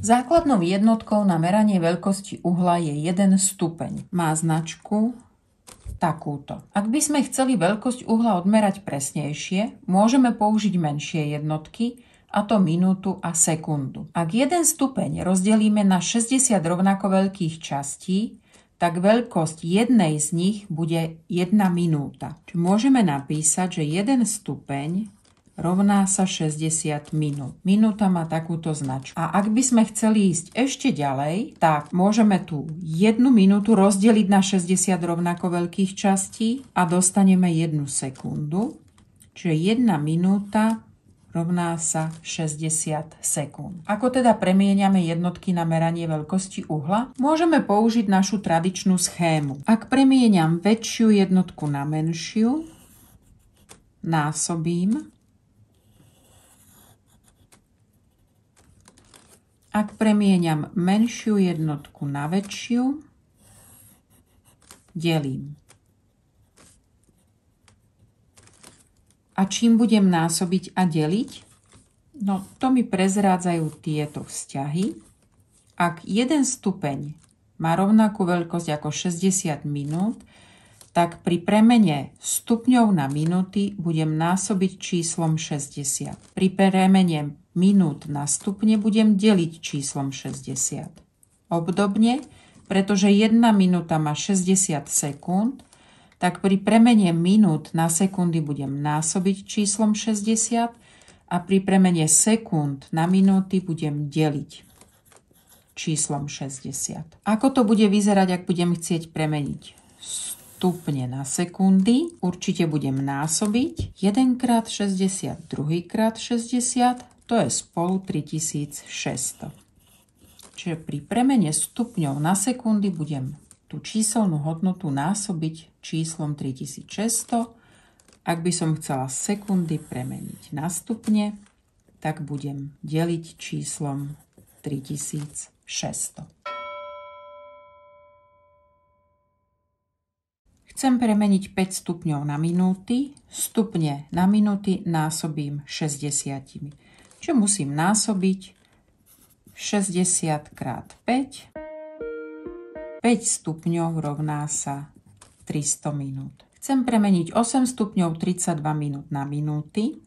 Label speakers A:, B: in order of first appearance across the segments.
A: Základnou jednotkou na meranie veľkosti uhla je 1 stupeň. Má značku takúto. Ak by sme chceli veľkosť uhla odmerať presnejšie, môžeme použiť menšie jednotky, a to minútu a sekundu. Ak jeden stupeň rozdelíme na 60 rovnako veľkých častí, tak veľkosť jednej z nich bude 1 minúta. Čiže môžeme napísať, že 1 stupeň rovná sa 60 minút. Minúta má takúto značku. A ak by sme chceli ísť ešte ďalej, tak môžeme tú jednu minútu rozdeliť na 60 rovnako veľkých častí a dostaneme jednu sekundu. Čiže jedna minúta rovná sa 60 sekúnd. Ako teda premieniame jednotky na meranie veľkosti uhla? Môžeme použiť našu tradičnú schému. Ak premieniam väčšiu jednotku na menšiu, násobím Ak premieniam menšiu jednotku na väčšiu, delím. A čím budem násobiť a deliť? No, to mi prezrádzajú tieto vzťahy. Ak jeden stupeň má rovnakú veľkosť ako 60 minút, tak pri premene stupňov na minúty budem násobiť číslom 60. Pri premene minút na stupne budem deliť číslom 60. Obdobne, pretože 1 minúta má 60 sekúnd, tak pri premene minút na sekundy budem násobiť číslom 60 a pri premene sekúnd na minúty budem deliť číslom 60. Ako to bude vyzerať, ak budem chcieť premeniť stupne na sekundy. Určite budem násobiť 1 x 60, 2 x 60, to je spolu 3600. Čiže pri premene stupňov na sekundy budem tú číselnú hodnotu násobiť číslom 3600. Ak by som chcela sekundy premeniť na stupne, tak budem deliť číslom 3600. Chcem premeniť 5 stupňov na minúty, stupne na minúty násobím 60. Čo musím násobiť 60 krát 5. 5 stupňov rovná sa 300 minút. Chcem premeniť 8 stupňov 32 minút na minúty,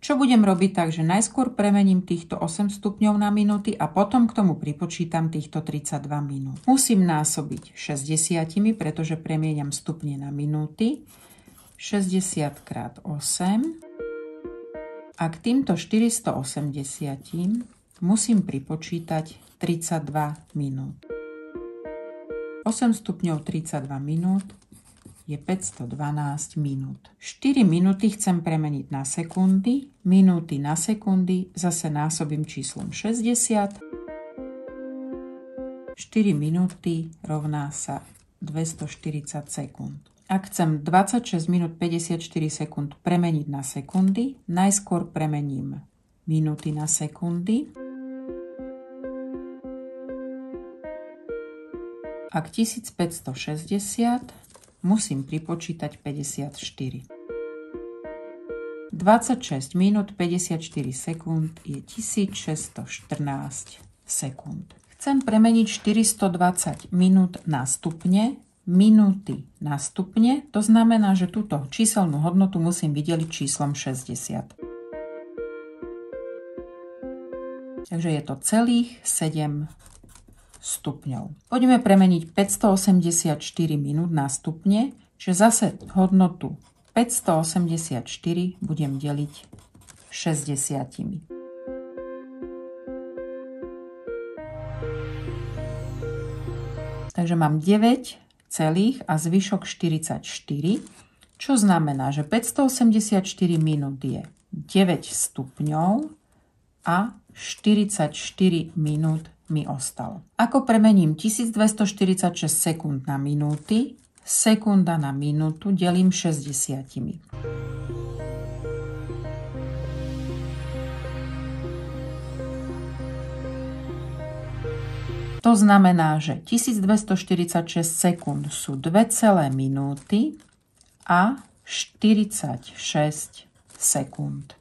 A: čo budem robiť tak, že najskôr premením týchto 8 stupňov na minúty a potom k tomu pripočítam týchto 32 minút. Musím násobiť 60, pretože premieniam stupne na minúty. 60 krát 8 a k týmto 480 musím pripočítať 32 minút. 8 stupňov 32 minút je 512 minút. 4 minúty chcem premeniť na sekundy, minúty na sekundy zase násobím číslom 60. 4 minúty rovná sa 240 sekúnd. Ak chcem 26 minút 54 sekúnd premeniť na sekundy, najskôr premením minúty na sekundy. Ak 1560 musím pripočítať 54. 26 minút 54 sekúnd je 1614 sekúnd. Chcem premeniť 420 minút na stupne, minúty na stupne, to znamená, že túto číselnú hodnotu musím vydeliť číslom 60. Takže je to celých 7 stupňov. Poďme premeniť 584 minút na stupne, čiže zase hodnotu 584 budem deliť 60. Takže mám 9 celých a zvyšok 44, čo znamená, že 584 minút je 9 stupňov a 44 minút mi ostal. Ako premením 1246 sekúnd na minúty, sekunda na minútu delím 60. To znamená, že 1246 sekúnd sú 2 celé minúty a 46 sekúnd.